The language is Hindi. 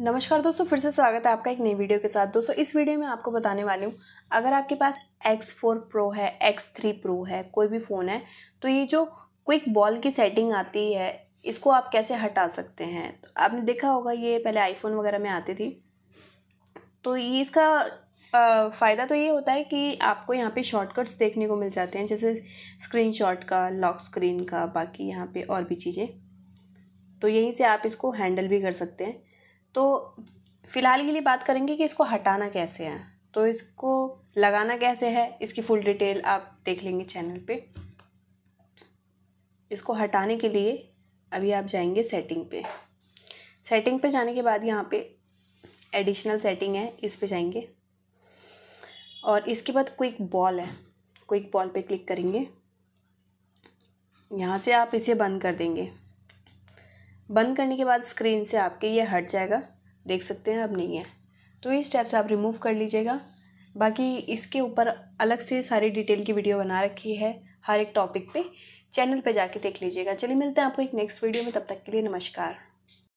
नमस्कार दोस्तों फिर से स्वागत है आपका एक नई वीडियो के साथ दोस्तों इस वीडियो में आपको बताने वाली हूँ अगर आपके पास X4 Pro है X3 Pro है कोई भी फ़ोन है तो ये जो क्विक बॉल की सेटिंग आती है इसको आप कैसे हटा सकते हैं तो आपने देखा होगा ये पहले आईफोन वगैरह में आती थी तो ये इसका फ़ायदा तो ये होता है कि आपको यहाँ पे शॉर्टकट्स देखने को मिल जाते हैं जैसे स्क्रीनशॉट का लॉक स्क्रीन का बाकी यहाँ पे और भी चीज़ें तो यहीं से आप इसको हैंडल भी कर सकते हैं तो फ़िलहाल के लिए बात करेंगे कि इसको हटाना कैसे है तो इसको लगाना कैसे है इसकी फुल डिटेल आप देख लेंगे चैनल पे इसको हटाने के लिए अभी आप जाएंगे सेटिंग पे सेटिंग पे जाने के बाद यहाँ पे एडिशनल सेटिंग है इस पे जाएंगे और इसके बाद क्विक बॉल है क्विक बॉल पे क्लिक करेंगे यहाँ से आप इसे बंद कर देंगे बंद करने के बाद स्क्रीन से आपके ये हट जाएगा देख सकते हैं अब नहीं है तो ये स्टेप्स आप रिमूव कर लीजिएगा बाकी इसके ऊपर अलग से सारी डिटेल की वीडियो बना रखी है हर एक टॉपिक पे चैनल पे जाके देख लीजिएगा चलिए मिलते हैं आपको एक नेक्स्ट वीडियो में तब तक के लिए नमस्कार